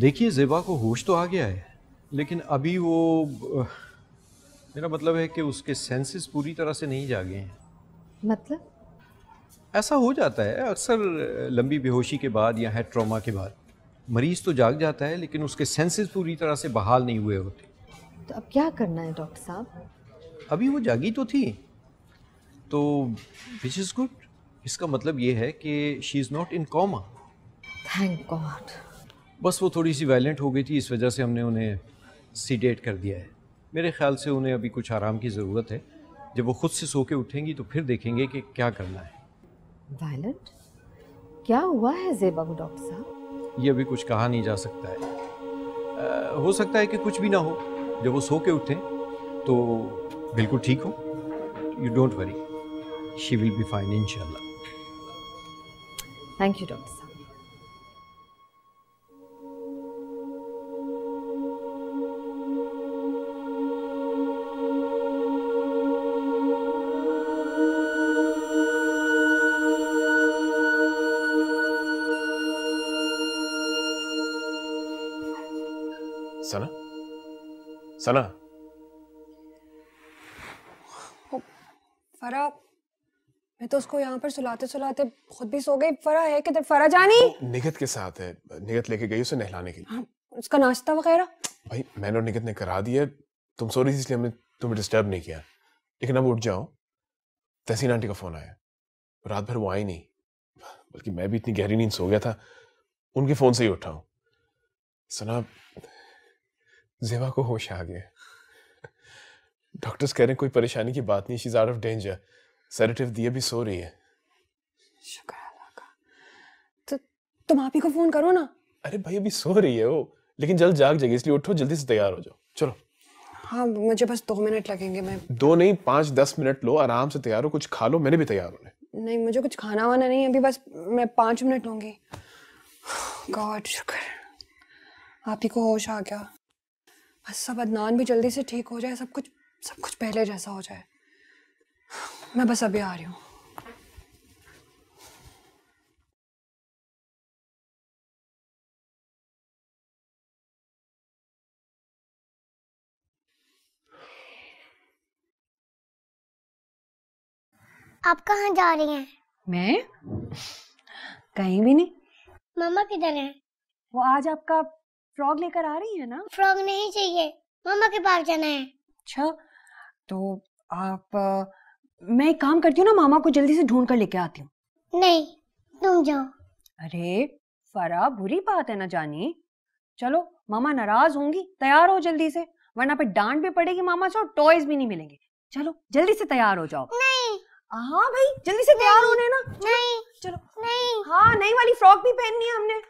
देखिए ज़ेबा को होश तो आ गया है लेकिन अभी वो मेरा मतलब है कि उसके सेंसेस पूरी तरह से नहीं जागे हैं मतलब ऐसा हो जाता है अक्सर लंबी बेहोशी के बाद या हेड ट्रॉमा के बाद मरीज़ तो जाग जाता है लेकिन उसके सेंसेस पूरी तरह से बहाल नहीं हुए होते तो अब क्या करना है डॉक्टर साहब अभी वो जागी तो थी तो विच इज़ गुड इसका मतलब ये है कि she is not in coma thank God बस वो थोड़ी सी वायलेंट हो गई थी इस वजह से हमने उन्हें सीडेट कर दिया है मेरे ख्याल से उन्हें अभी कुछ आराम की ज़रूरत है जब वो खुद से सो के उठेंगी तो फिर देखेंगे कि क्या करना है वायलेंट क्या हुआ है जेबा डॉक्टर साहब ये अभी कुछ कहा नहीं जा सकता है आ, हो सकता है कि कुछ भी ना हो जब वो सो के उठें तो बिल्कुल ठीक हो you don't worry she will be fine इंशाल्लाह thank you doctor Sana Sana Farah मैं तो उसको यहाँ पर सुलाते सुलाते खुद भी सो गई फरा है किधर फरा जानी निगत के साथ है निगत लेके गई उसे नहलाने के लिए हाँ, उसका नाश्ता वगैरह भाई मैंने और निगत ने करा दिया तुम सो रही थी इसलिए हमने तुम्हें डिस्टर्ब नहीं किया लेकिन अब उठ जाओ तहसीन आंटी का फोन आया रात भर वो आई नहीं बल्कि मैं भी इतनी गहरी नींद सो गया था उनके फोन से ही उठाऊ सना जेवा को होश आ गए डॉक्टर्स कह रहे हैं कोई परेशानी की बात नहीं she's out of danger sedative दिए भी सो रही है शुक्र तो तुम आप ही को फोन करो ना अरे भाई अभी सो रही है वो लेकिन जल्द जाग जाएगी इसलिए उठो जल्दी से तैयार हो जाओ चलो हाँ मुझे बस दो मिनट लगेंगे मैं दो नहीं पाँच दस मिनट लो आराम से तैयार हो कुछ खा लो मैंने भी तैयार होने नहीं मुझे कुछ खाना वाना नहीं अभी बस मैं पाँच मिनट लूँगी गॉड शुक्र आप ही को होश आ गया बस सब अदनान भी जल्दी से ठीक हो जाए सब कुछ सब कुछ पहले जैसा हो जाए मैं बस अभी आ रही हूँ आप कहाँ जा रही हैं मैं कहीं भी नहीं मामा किधर हैं वो आज आपका फ्रॉग लेकर आ रही है ना फ्रॉग नहीं चाहिए मामा के पास जाना है अच्छा तो आप आ, मैं एक काम करती हूँ ना मामा को जल्दी से ढूंढ कर लेके आती हूँ नहीं तुम जाओ अरे फरा बुरी बात है ना जानी चलो मामा नाराज होंगी तैयार हो जल्दी से वरना पे डांट भी पड़ेगी मामा से और टॉयज भी नहीं मिलेंगे चलो जल्दी से तैयार हो जाओ नहीं हाँ भाई जल्दी से तैयार होने ना नहीं चलो नहीं हाँ नई वाली फ्रॉक भी पहननी है हमने